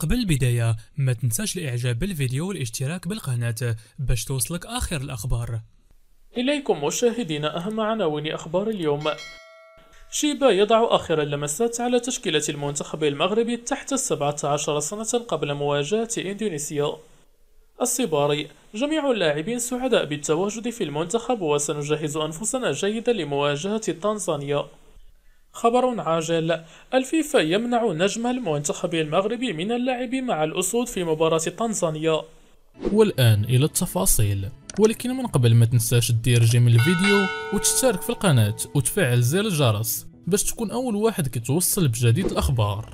قبل البداية ما تنساش الاعجاب بالفيديو والاشتراك بالقناة باش توصلك اخر الاخبار اليكم مشاهدينا اهم عناوين اخبار اليوم شيبا يضع آخر اللمسات على تشكيلة المنتخب المغربي تحت السبعة عشر سنة قبل مواجهة إندونيسيا الصباري جميع اللاعبين سعداء بالتواجد في المنتخب وسنجهز أنفسنا جيدا لمواجهة تنزانيا خبر عاجل الفيفا يمنع نجم المنتخب المغربي من اللعب مع الأسود في مباراة تنزانيا والآن إلى التفاصيل ولكن من قبل ما تنساش دير جيم الفيديو وتشترك في القناة وتفعل زر الجرس باش تكون أول واحد كتوصل بجديد الأخبار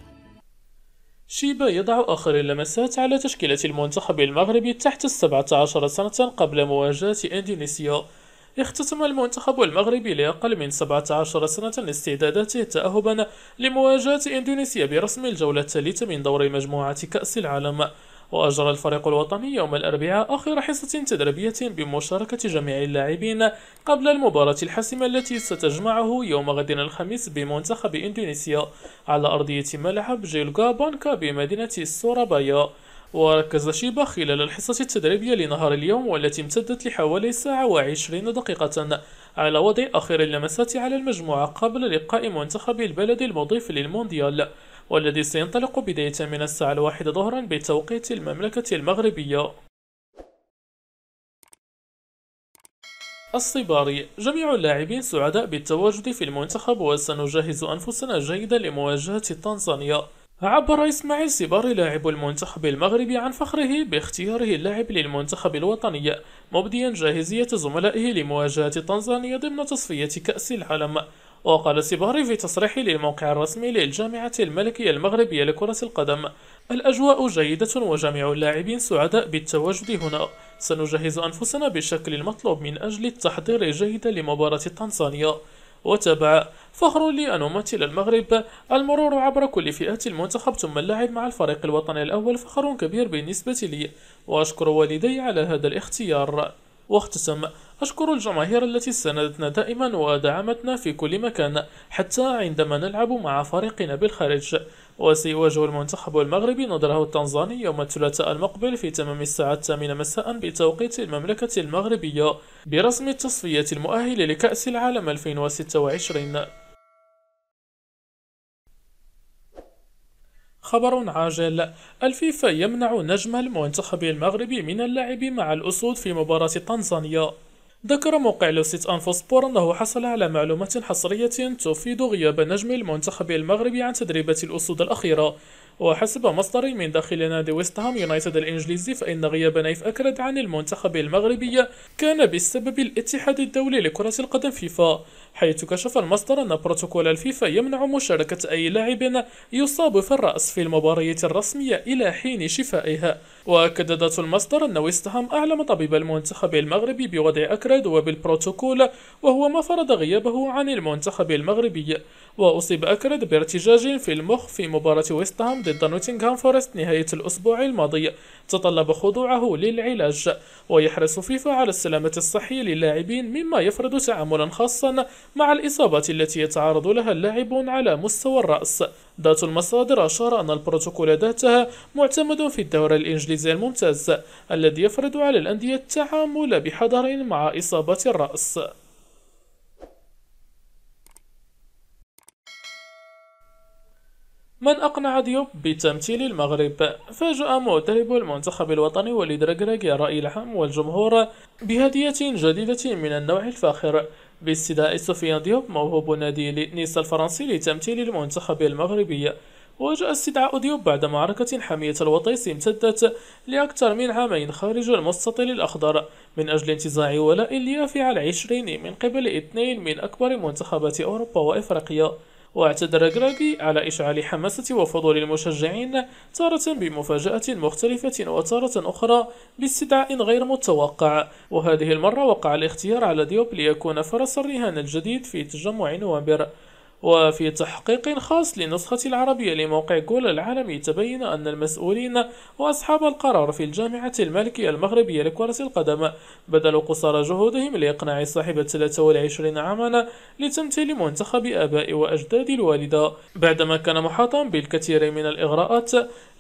شيبا يضع آخر اللمسات على تشكيلة المنتخب المغربي تحت السبعة عشر سنة قبل مواجهة إندونيسيا اختتم المنتخب المغربي لأقل من 17 سنة استعداداته تأهبا لمواجهة إندونيسيا برسم الجولة الثالثة من دور مجموعة كأس العالم وأجرى الفريق الوطني يوم الأربعاء آخر حصة تدريبية بمشاركة جميع اللاعبين قبل المباراة الحاسمة التي ستجمعه يوم غد الخميس بمنتخب إندونيسيا على أرضية ملعب جيلغا بانكا بمدينة سورابايا وركز شيبا خلال الحصة التدريبية لنهار اليوم والتي امتدت لحوالي ساعة وعشرين دقيقة على وضع آخر اللمسات على المجموعة قبل لقاء منتخب البلد المضيف للمونديال والذي سينطلق بداية من الساعة الواحدة ظهرا بتوقيت المملكة المغربية الصباري جميع اللاعبين سعداء بالتواجد في المنتخب وسنجهز أنفسنا جيدا لمواجهة تنزانيا عبر إسماعيل سيباري لاعب المنتخب المغربي عن فخره باختياره اللاعب للمنتخب الوطني مبديا جاهزية زملائه لمواجهة تنزانيا ضمن تصفية كأس العالم وقال سيباري في تصريح للموقع الرسمي للجامعة الملكية المغربية لكرة القدم الأجواء جيدة وجميع اللاعبين سعداء بالتواجد هنا سنجهز أنفسنا بالشكل المطلوب من أجل التحضير جيدا لمباراة تنزانيا وتابع فخر لي أن أمثل المغرب المرور عبر كل فئات المنتخب ثم اللعب مع الفريق الوطني الأول فخر كبير بالنسبة لي وأشكر والدي على هذا الاختيار واختتم أشكر الجماهير التي ساندتنا دائما ودعمتنا في كل مكان حتى عندما نلعب مع فريقنا بالخارج وسيواجه المنتخب المغربي نظره التنزاني يوم الثلاثاء المقبل في تمام الساعة الثامنة مساء بتوقيت المملكة المغربية برسم التصفية المؤهلة لكأس العالم 2026 خبر عاجل الفيفا يمنع نجم المنتخب المغربي من اللعب مع الأسود في مباراة تنزانيا ذكر موقع لوسيت أنفوسبور أنه حصل على معلومات حصرية تفيد غياب نجم المنتخب المغربي عن تدريبات الأسود الأخيرة وحسب مصدر من داخل نادي ويست هام يونايتد الإنجليزي فإن غياب نايف أكرد عن المنتخب المغربي كان بسبب الاتحاد الدولي لكرة القدم فيفا حيث كشف المصدر أن بروتوكول الفيفا يمنع مشاركة أي لاعب يصاب في الرأس في المباريات الرسمية إلى حين شفائها وأكد ذات المصدر أن ويستهام أعلم طبيب المنتخب المغربي بوضع أكراد وبالبروتوكول وهو ما فرض غيابه عن المنتخب المغربي وأصيب أكريد بارتجاج في المخ في مباراة ويستهام ضد نوتنغهام فورست نهاية الأسبوع الماضي تطلب خضوعه للعلاج ويحرص فيفا على السلامة الصحية للاعبين مما يفرض تعاملا خاصا مع الإصابات التي يتعرض لها اللاعبون على مستوى الرأس ذات المصادر أشار أن البروتوكول ذاتها معتمد في الدورة الإنجليزي الممتاز الذي يفرض على الأندية التعامل بحذر مع إصابة الرأس من أقنع ديوب بتمثيل المغرب؟ فاجأ مدرب المنتخب الوطني وليد رجراجي الرأي العام والجمهور بهدية جديدة من النوع الفاخر باستدعاء سفيان ديوب موهوب نادي نيس الفرنسي لتمثيل المنتخب المغربي وجاء استدعاء ديوب بعد معركة حامية الوطيس امتدت لأكثر من عامين خارج المستطيل الأخضر من أجل انتزاع ولاء اليافع العشرين من قبل اثنين من أكبر منتخبات أوروبا وإفريقيا واعتذر غراغي على إشعال حماسة وفضول المشجعين تارة بمفاجأة مختلفة وتارة أخرى باستدعاء غير متوقع وهذه المرة وقع الاختيار على ديوب ليكون فرس الرهان الجديد في تجمع نوامبر وفي تحقيق خاص للنسخة العربية لموقع جول العالمي تبين أن المسؤولين وأصحاب القرار في الجامعة الملكية المغربية لكرة القدم بذلوا قصارى جهودهم لإقناع صاحب 23 عاما لتمثيل منتخب آباء وأجداد الوالدة بعدما كان محاطا بالكثير من الإغراءات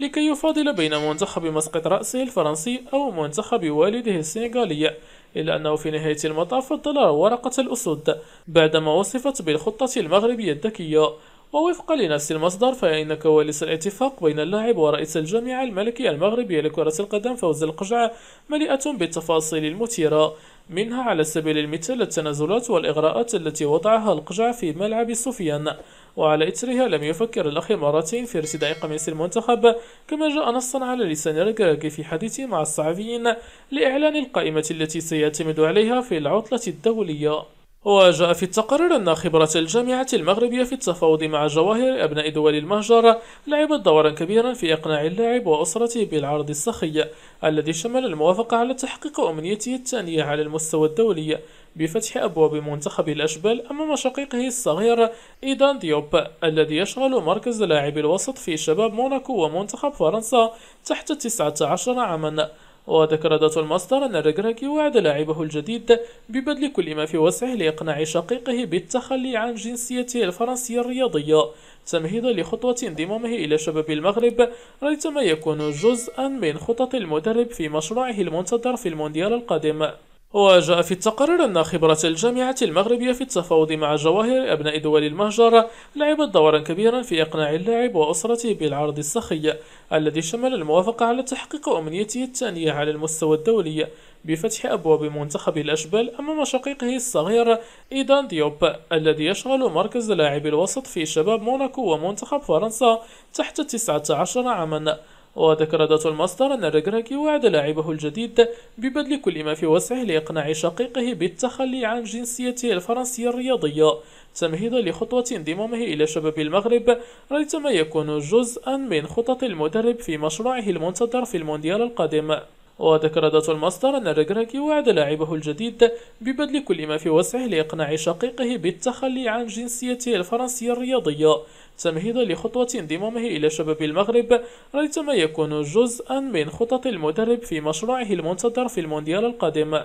لكي يفاضل بين منتخب مسقط رأسه الفرنسي أو منتخب والده السنغالي إلا أنه في نهاية المطاف فضل ورقة الأسود بعدما وصفت بالخطة المغربية الذكية ووفقا لنفس المصدر فإن كواليس الاتفاق بين اللاعب ورئيس الجامعة الملكية المغربية لكرة القدم فوز القجع مليئة بالتفاصيل المثيرة منها على سبيل المثال التنازلات والإغراءات التي وضعها القجع في ملعب سفيان وعلى إثرها لم يفكر الأخ مرتين في ارتداء قميص المنتخب كما جاء نصا على لسان ركراكي في حديثه مع الصحفيين لإعلان القائمة التي سيعتمد عليها في العطلة الدولية وجاء في التقرير أن خبرة الجامعة المغربية في التفاوض مع جواهر أبناء دول المهجر لعبت دورا كبيرا في إقناع اللاعب وأسرته بالعرض السخي الذي شمل الموافقة على تحقيق أمنيته الثانية على المستوى الدولي بفتح أبواب منتخب الأشبال أمام شقيقه الصغير إيدان ديوب الذي يشغل مركز لاعب الوسط في شباب موناكو ومنتخب فرنسا تحت 19 عاما وذكر ذات المصدر أن ريغراكي وعد لاعبه الجديد ببذل كل ما في وسعه لإقناع شقيقه بالتخلي عن جنسيته الفرنسية الرياضية تمهيدا لخطوة انضمامه إلى شباب المغرب ريثما يكون جزءا من خطط المدرب في مشروعه المنتظر في المونديال القادم وجاء في التقرير أن خبرة الجامعة المغربية في التفاوض مع جواهر أبناء دول المهجر لعبت دورا كبيرا في إقناع اللاعب وأسرته بالعرض السخي الذي شمل الموافقة على تحقيق أمنيته الثانية على المستوى الدولي بفتح أبواب منتخب الأشبال أمام شقيقه الصغير إيدان ديوب الذي يشغل مركز لاعب الوسط في شباب موناكو ومنتخب فرنسا تحت 19 عاما وذكر ذات المصدر أن ريغراكي وعد لاعبه الجديد ببذل كل ما في وسعه لإقناع شقيقه بالتخلي عن جنسيته الفرنسية الرياضية تمهيدا لخطوة انضمامه إلى شباب المغرب ريثما يكون جزءا من خطط المدرب في مشروعه المنتظر في المونديال القادم وذكر ذات المصدر أن الركراكي وعد لاعبه الجديد ببذل كل ما في وسعه لإقناع شقيقه بالتخلي عن جنسيته الفرنسية الرياضية تمهيدا لخطوة انضمامه إلى شباب المغرب ريثما يكون جزءا من خطط المدرب في مشروعه المنتظر في المونديال القادم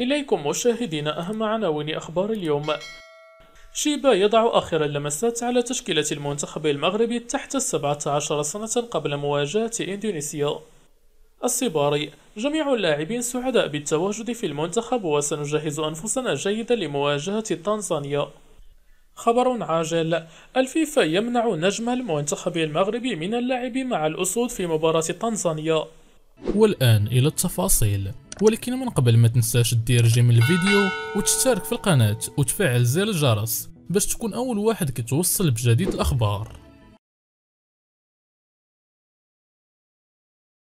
إليكم مشاهدينا أهم عناوين أخبار اليوم شيبا يضع آخر اللمسات على تشكيلة المنتخب المغربي تحت السبعة عشر سنة قبل مواجهة إندونيسيا الصباري جميع اللاعبين سعداء بالتواجد في المنتخب وسنجهز أنفسنا جيدا لمواجهة تنزانيا خبر عاجل الفيفا يمنع نجم المنتخب المغربي من اللعب مع الأسود في مباراة تنزانيا والآن إلى التفاصيل ولكن من قبل ما تنساش تدير جيم الفيديو وتشترك في القناة وتفعل زر الجرس باش تكون أول واحد كتوصل بجديد الأخبار